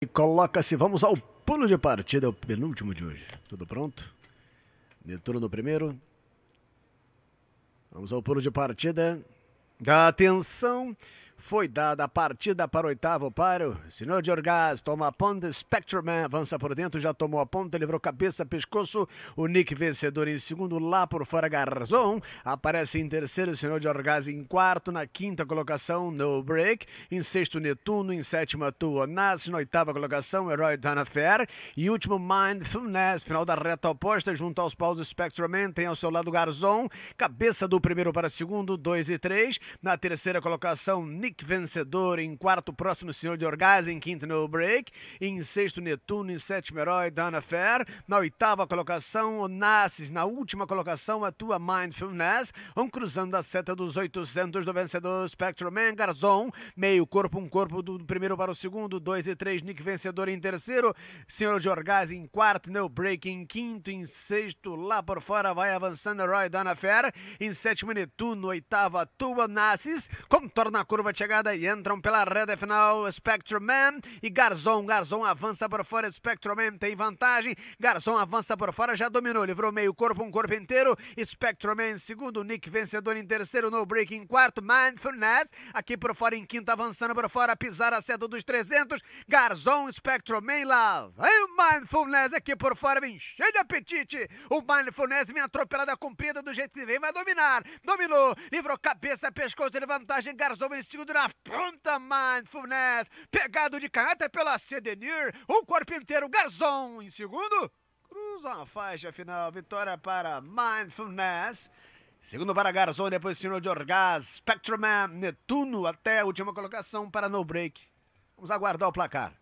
E coloca-se, assim, vamos ao pulo de partida, é o penúltimo de hoje. Tudo pronto? Netuno no primeiro. Vamos ao pulo de partida. Atenção! Foi dada a partida para o oitavo paro. Senhor de Orgaz toma a ponta. Spectrum avança por dentro, já tomou a ponta, livrou cabeça, pescoço. O Nick vencedor em segundo, lá por fora Garzon. Aparece em terceiro, Senhor de Orgaz em quarto. Na quinta colocação, No Break. Em sexto, Netuno. Em sétima, Tuonas. Na oitava colocação, Herói Danafer. E último, Mind Funes. Final da reta oposta, junto aos paus do Spectrum Tem ao seu lado Garzon. Cabeça do primeiro para segundo, dois e três. Na terceira colocação, Nick. Nick Vencedor, em quarto, Próximo Senhor de Orgasmo, em quinto, No Break, em sexto, Netuno, em sétimo, Herói, Dana Fair, na oitava colocação, Onassis, na última colocação, a tua Mindfulness, um cruzando a seta dos 800 do vencedor, Spectrum Man, Garzon, meio corpo, um corpo do primeiro para o segundo, dois e três Nick Vencedor em terceiro, Senhor de Orgasmo em quarto, No Break em quinto, em sexto, lá por fora vai avançando Herói, Dana Fair, em sétimo, Netuno, oitava, Tua Onassis, contorna a curva de chegada e entram pela reta final. Spectrum Man e Garzon. Garzon avança por fora. Spectrum Man tem vantagem. Garzon avança por fora, já dominou. Livrou meio corpo, um corpo inteiro. Spectrum Man em segundo. Nick vencedor em terceiro. No break em quarto. Mindfulness aqui por fora em quinto. Avançando por fora. Pisar a seta dos 300. Garzon, Spectrum Man lá. Vem o Mindfulness aqui por fora. Vem cheio de apetite. O Mindfulness vem atropelada comprida do jeito que vem. Vai dominar. Dominou. Livrou cabeça, pescoço de vantagem. Garzon em segundo tudo na ponta, mindfulness, pegado de caneta pela Cedenir, o corpo inteiro, garçom, em segundo, cruza a faixa final, vitória para mindfulness, segundo para garçom, depois senhor de Orgaz, Spectrum Man, Netuno, até a última colocação para no break. Vamos aguardar o placar.